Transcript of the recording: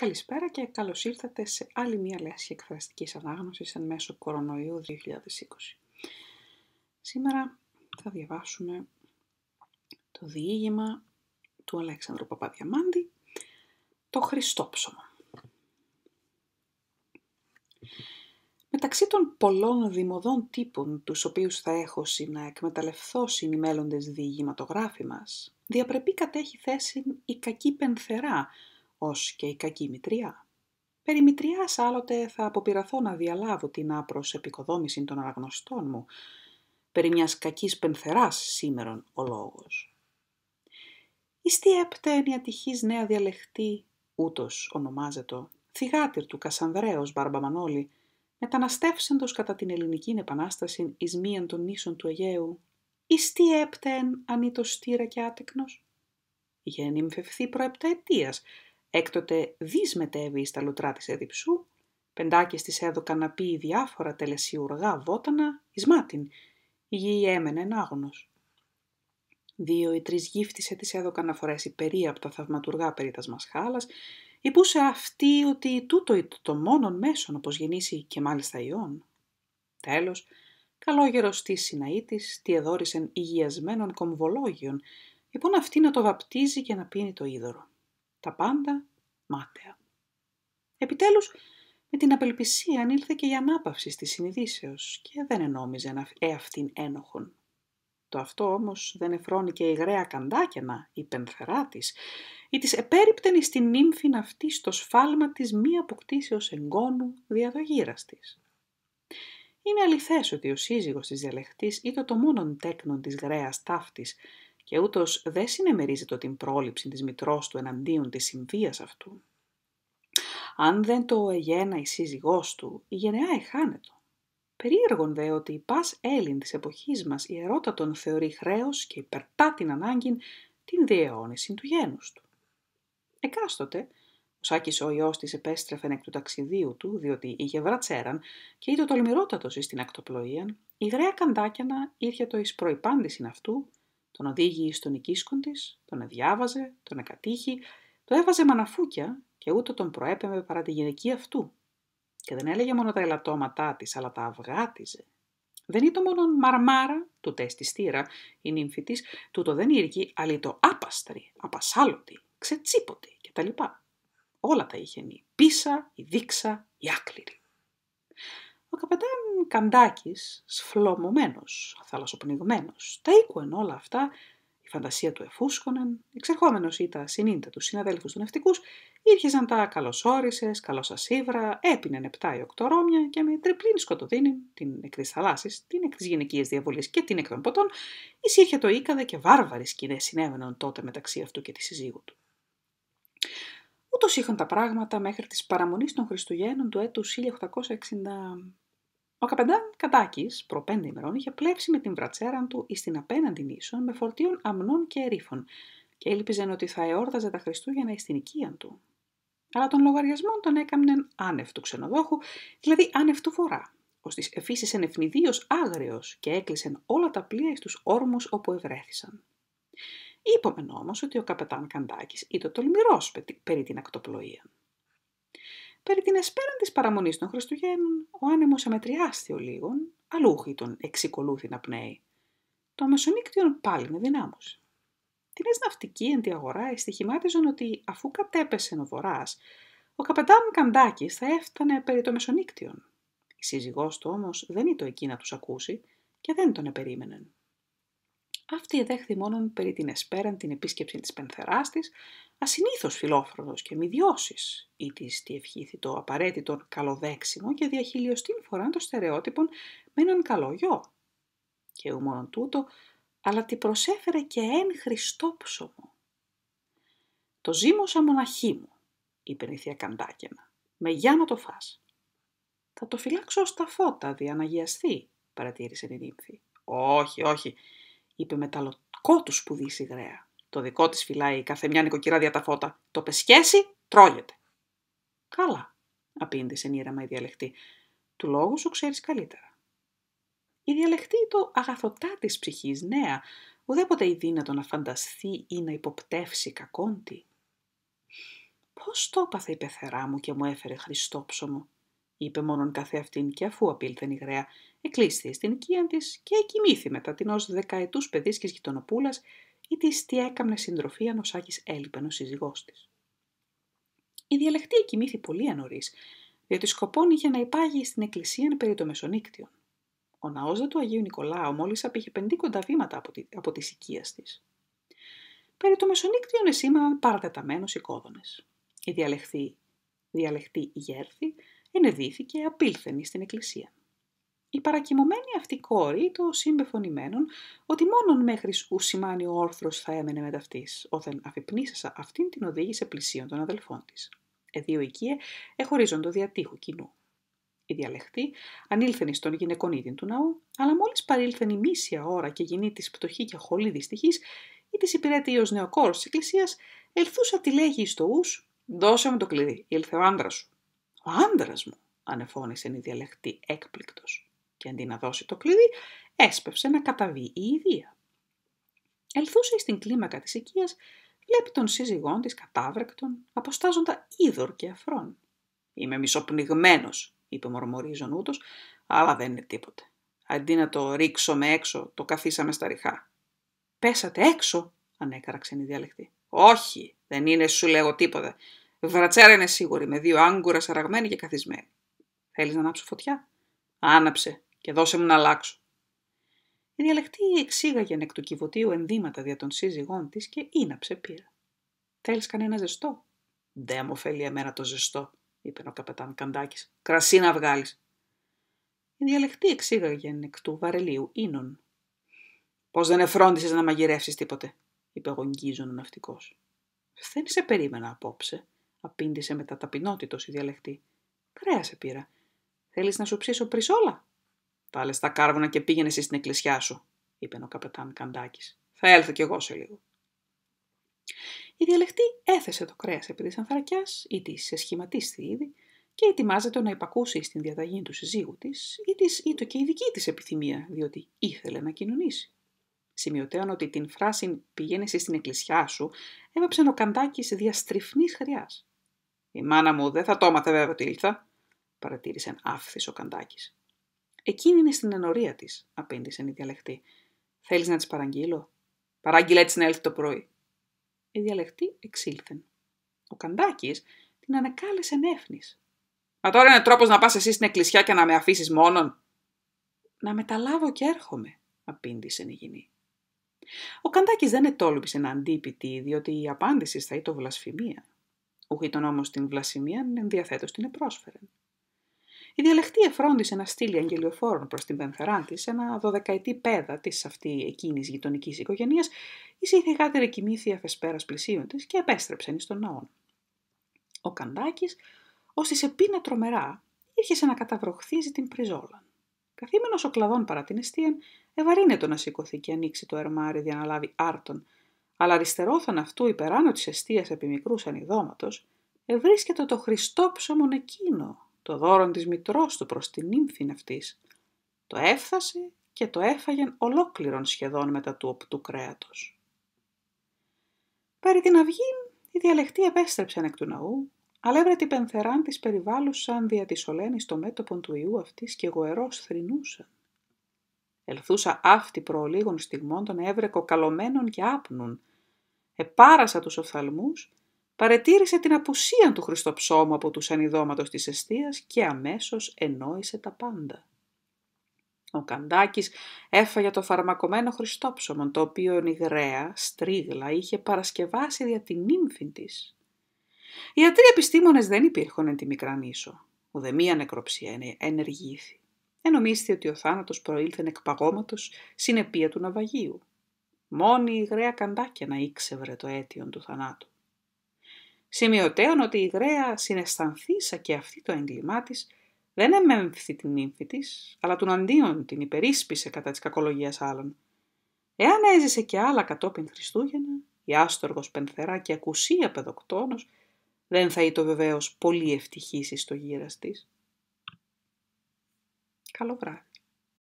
Καλησπέρα και καλώς ήρθατε σε άλλη μία λέσχη εκφραστικής ανάγνωσης εν μέσω κορονοϊού 2020. Σήμερα θα διαβάσουμε το διήγημα του Αλέξανδρου Παπαδιαμάντη, το Χριστόψωμα. Μεταξύ των πολλών δημοδών τύπων, τους οποίους θα έχω να εκμεταλλευθώ συνημέλλοντες διηγηματογράφοι μας, διαπρεπεί κατέχει θέση η κακή πενθερά, ως και η κακή μητριά. Περί μητριάς άλλοτε θα αποπειραθώ να διαλάβω την άπρος επικοδόμηση των αναγνωστών μου, περί μιας κακής πενθεράς σήμερον ο λόγος. Ιστι έπτεν η ατυχής νέα διαλεχτή, ούτως ονομάζεται, θυγάτηρ του Κασανδρέος Μπαρμπαμανόλη, μεταναστεύσεντος κατά την ελληνική επανάσταση εις μίαν των νήσων του Αιγαίου, εις τι έπτεν ανήτος στήρα και άτεκνος. Γέννη Έκτοτε δυσμετέβη στα λουτρά της έδιψου, πεντάκες της έδωκαν να πει διάφορα τελεσιουργά βότανα εις μάτιν, η γη έμενε άγνος. Δύο ή τρεις γύφτισε της έδωκαν να φορέσει περί από τα θαυματουργά περί τας μασχάλας, υπούσε αυτή ότι τούτο ήταν το μόνον μέσον όπως γεννήσει και μάλιστα ιών. Τέλος, καλόγερος της Συναήτης τη εδόρισεν υγιασμένων κομβολόγιων, λοιπόν αυτή να το βαπτίζει και να πίνει το είδωρο. Τα πάντα μάταια. Επιτέλους, με την απελπισία ανήλθε και η ανάπαυση στις συνειδήσεως και δεν ενόμιζε να εαυτήν ένοχον. Το αυτό όμως δεν εφρώνει και η γραία καντάκαινα, η πενθερά της, ή της επέριπτενη στην νύμφη αυτή στο σφάλμα της μη αποκτήσεως εγγόνου διαδογύρας της. Είναι αληθές ότι ο σύζυγος της διαλεχτής ήταν το μόνον τέκνον της γραίας ταύτης και ούτως δεν συνεμερίζεται την πρόληψη της μητρός του εναντίον της συμβίας αυτού. Αν δεν το εγένα η σύζυγός του, η γενεά εχάνετο. Περίεργον δε ότι η πας Έλλην της εποχής μας ιερότατον θεωρεί χρέος και υπερτά την ανάγκη την διαιώνιση του γένους του. Εκάστοτε, ο Σάκης ο ιός της επέστρεφεν εκ του ταξιδίου του, διότι είχε βρατσέραν και είτο τολμηρότατος εις την ακτοπλοίαν, η γραία καντάκιανα ήρθε το εις προϋπάντησιν αυτού τον οδήγησε στον οικίσκον της, τον εδιάβαζε, τον εκατήχη, το έβαζε μαναφούκια και ούτε τον προέπεμε παρά τη γυναική αυτού. Και δεν έλεγε μόνο τα ελαττώματά της, αλλά τα αυγάτιζε. Δεν ήταν μόνο μαρμάρα, του στη στήρα, η νύμφη της, τούτο δεν ήρκει, αλλά το άπαστρη, απασάλωτη, ξετσίποτη κτλ. Όλα τα είχε Πίσα, η δίξα, η άκληρη. Ο καπετάν Καντάκης, σφλωμωμένος, θαλασσοπνιγμένο, τα οίκουεν όλα αυτά, η φαντασία του εφούσκωναν, εξερχόμενος ή τα συνήντα τους συναδέλφους τους ναυτικούς, ήρχεσαν τα καλωσόρισες, καλώ σα ύβρα, έπινε 7 ή οκτωρόμια και με τριπλήν σκοτωδίνη, την εκ τη θαλάσσης, την εκ τη γυναικεία διαβολής και την εκ των ποτών, εισήρχε το οίκαδε και βάρβαρες σκηνές συνέβαιναν τότε μεταξύ αυτού και τη συζύγου του. Ούτως είχαν τα πράγματα μέχρι τις παραμονής των Χριστουγέννων του έτους 1860. Ο καπεντάν Κατάκης, προ ημερών, είχε πλέψει με την βρατσέρα του εις την απέναντι νήσο με φορτίον αμνών και ερήφων και ήλπιζε ότι θα εόρταζε τα Χριστούγεννα εις την οικία του. Αλλά τον λογαριασμό τον έκαμνεν άνευ του ξενοδόχου, δηλαδή άνευ του φορά, ως της εφήσεις εν άγριος και έκλεισεν όλα τα πλοία εις τους όρμους όπου ευρέθησαν. Είπαμε όμως ότι ο καπετάν Καντάκης ήταν τολμηρό περί την ακτοπλοεία. Περί την εσπέραν της παραμονής των Χριστουγέννων, ο άνεμος αμετριάστη ο λίγων, αλούχη τον εξοκολούθη να πνέει. Το μεσονύκτιον πάλι με δυνάμωσε. Την ναυτική εν τη αγορά ότι αφού κατέπεσε ο βορρά, ο καπετάν Καντάκης θα έφτανε περί το μεσονύκτιον. Η σύζυγός του όμως δεν ήταν εκεί να τους ακούσει και δεν τον επερίμενε αυτή δέχθη μόνον περί την εσπέραν την επίσκεψη της πενθεράς της, ασυνήθως φιλόφρονος και μη διώσεις, ή της τη ευχήθη το απαραίτητο καλοδέξιμο και διαχειλιοστήν φοράν το στερεότυπων με έναν καλό γιο. Και ου μόνον τούτο, αλλά τη προσέφερε και εν χριστόψωμο. Το ζήμωσα μοναχή μου, είπε η θεία Καντάκενα, με να το φας. Θα το φυλάξω στα φώτα, διαναγιαστεί, παρατήρησε την νύμφη. Όχι, όχι, είπε με τα λοκό του σπουδή Το δικό της φυλάει η καθεμιά νοικοκυρά δια τα φώτα. Το πεσχέσει, τρώγεται. Καλά, απήντησε νύραμα η διαλεχτή. Του λόγου σου ξέρεις καλύτερα. Η διαλεχτή το αγαθοτά της ψυχής νέα, ουδέποτε η δύνατο να φανταστεί ή να υποπτεύσει κακόν τη. «Πώς το έπαθε η να υποπτευσει κακοντι Πώ πως το επαθε η πεθερα μου και μου έφερε χριστόψωμο», είπε μόνον αυτήν και αφού απήλθεν η γραία, Εκλείσθη στην οικία της και κοιμήθη μετά την ως δεκαετούς παιδί της γειτονοπούλας ή τη τι έκαμνε συντροφή αν ο Σάκης έλειπε ο σύζυγός της. Η διαλεχτή κοιμήθη πολύ ανωρί, διότι σκοπόν είχε να υπάγει στην εκκλησία περί το μεσονύκτιον. Ο ναός του Αγίου Νικολάου μόλις απήχε πεντήκοντα βήματα από τη από οικίας της. Περί το μεσονύκτιον εσήμα παρατεταμένο οικόδονε. Η διαλεχτή, διαλεχτή γέρθη ενεδύθηκε απήλθενη στην εκκλησία. Η παρακοιμωμένη αυτή κόρη το συμπεφωνημένον ότι μόνον μέχρι ουσιμάνι ο όρθρος θα έμενε με ταυτή, όταν αφυπνίσασα αυτήν την οδήγησε πλησίον των αδελφών της, Εδίο οικίε εχωρίζοντο διατύχου κοινού. Η διαλεχτή ανήλθενη στον γυναικονίδι του ναού, αλλά μόλις παρήλθεν η μίσια ώρα και γινή της πτωχή και χολή δυστυχής, ή της υπηρέτη ως νεοκόρος της εκκλησίας, ελθούσα τη λέγει στο ους, «Δώσε μου το κλειδί, ήλθε ο άντρας σου». «Ο άντρας μου», ανεφώνησε η διαλεχτή έκπληκτος και αντί να δώσει το κλειδί, έσπευσε να καταβεί η ιδία. Ελθούσε στην κλίμακα της οικίας, βλέπει τον σύζυγόν της κατάβρεκτον, αποστάζοντα είδωρ και αφρόν. «Είμαι μισοπνιγμένος», είπε μορμορίζον ούτως, «αλλά δεν είναι τίποτε. Αντί να το ρίξουμε έξω, το καθίσαμε στα ριχά». «Πέσατε έξω», ανέκαραξε η διαλεχτή. «Όχι, δεν είναι σου λέγω τίποτα. Βρατσέρα είναι σίγουρη, με δύο άγκουρα σαραγμένη και καθισμένη. Θέλεις να ανάψω φωτιά. Άναψε, και δώσε μου να αλλάξω. Η διαλεκτή εξήγαγε εκ του κυβωτίου ενδύματα δια των σύζυγών της και ήναψε πύρα. Θέλεις κανένα ζεστό» «Δε μου φέλει εμένα το ζεστό», είπε ο καπετάν Καντάκης. «Κρασί να βγάλεις. Η διαλεκτή εξήγαγε εκ του βαρελίου ίνων. Πώς δεν εφρόντισες να μαγειρεύσεις τίποτε», είπε αγωνγίζων ο ναυτικός. «Δεν σε περίμενα απόψε», απήντησε με τα ταπεινότητος η διαλεκτή. «Κρέασε πήρα. Θέλεις να σου ψήσω πρισόλα» Πάλε στα κάρβουνα και πήγαινε εσύ στην εκκλησιά σου, είπε ο καπετάν Καντάκης. Θα έλθω κι εγώ σε λίγο. Η διαλεχτή έθεσε το κρέας επί τη ανθρακιά ή της σχηματίστη ήδη και ετοιμάζεται να υπακούσει στην διαταγή του συζύγου της ή το ήτο και η δική της επιθυμία, διότι ήθελε να κοινωνήσει. Σημειωτέων ότι την φράση «πήγαινε εσύ στην εκκλησιά σου έβαψε ο Καντάκης διαστριφνής χρειάς. Η μάνα μου δεν θα το έμαθε βέβαια ότι ήλθα, παρατήρησε άφθης ο Καντάκης. Εκείνη είναι στην ενορία τη, απήντησε η διαλεχτή. Θέλεις να της παραγγείλω. Παράγγειλε έτσι να έλθει το πρωί. Η διαλεχτή εξήλθεν. Ο Καντάκης την ανακάλεσε νεύνη. Μα τώρα είναι τρόπος να πας εσύ στην εκκλησιά και να με αφήσεις μόνον. Να μεταλάβω και έρχομαι, απήντησε η γυνή. Ο Καντάκης δεν ετόλμησε να αντίπητή, διότι η απάντηση θα ήταν βλασφημία. Ο ήταν όμως την βλασφημία, ενδιαθέτω την επρόσφερε. Η διαλεχτή εφρόντισε να στείλει αγγελιοφόρων προς την πενθερά της, ένα δωδεκαετή πέδα της αυτή εκείνης γειτονικής οικογένειας, η συνθηκάτερη κοιμήθεια θεσπέρα πλησίων της και επέστρεψαν στον ναό. Ο Καντάκης, ως της επίνα τρομερά, σε να καταβροχθίζει την πριζόλα. Καθήμενος ο κλαδόν παρά την αιστεία, ευαρύνετο να σηκωθεί και ανοίξει το ερμάρι για να λάβει άρτον, αλλά αριστερόθαν αυτού υπεράνω της αιστείας επί μικρού ανιδόματο, ευρίσκεται το Χριστόψωμον εκείνο, το δώρο της μητρός του προς την ύμφυν αυτής, το έφθασε και το έφαγεν ολόκληρον σχεδόν μετά του οπτού κρέατος. Περί την αυγή οι διαλεκτοί επέστρεψαν εκ του ναού, αλλά έβρε την πενθεράν της περιβάλλουσαν δια της ολένης το μέτωπον του ιού αυτής και γοερός θρυνούσαν. Ελθούσα αύτη προολίγων στιγμών των έβρεκο καλωμένων και άπνουν, επάρασα τους οφθαλμούς παρετήρησε την απουσία του Χριστοψώμου από του ανιδώματος της εστίας και αμέσως ενόησε τα πάντα. Ο Καντάκης έφαγε το φαρμακομένο Χριστόψωμο, το οποίο η γραία στρίγλα, είχε παρασκευάσει για την ύμφη της. Οι ατροί επιστήμονες δεν υπήρχαν εν τη Μικρανήσο. ο μία νεκροψία ενεργήθη. Ενομίστη ότι ο θάνατος προήλθε εκ παγώματος συνεπία του ναυαγίου. Μόνη η γραία καντάκια να ήξευρε το αίτιον του θανάτου σημειωτέων ότι η Γραία συναισθανθήσα και αυτή το έγκλημά της, δεν εμέμφθη την ύμφη της, αλλά τον αντίον την υπερίσπισε κατά της κακολογίας άλλων. Εάν έζησε και άλλα κατόπιν Χριστούγεννα, η άστοργος πενθερά και ακουσία πεδοκτόνος, δεν θα ήταν βεβαίως πολύ ευτυχής στο το της. Καλό βράδυ.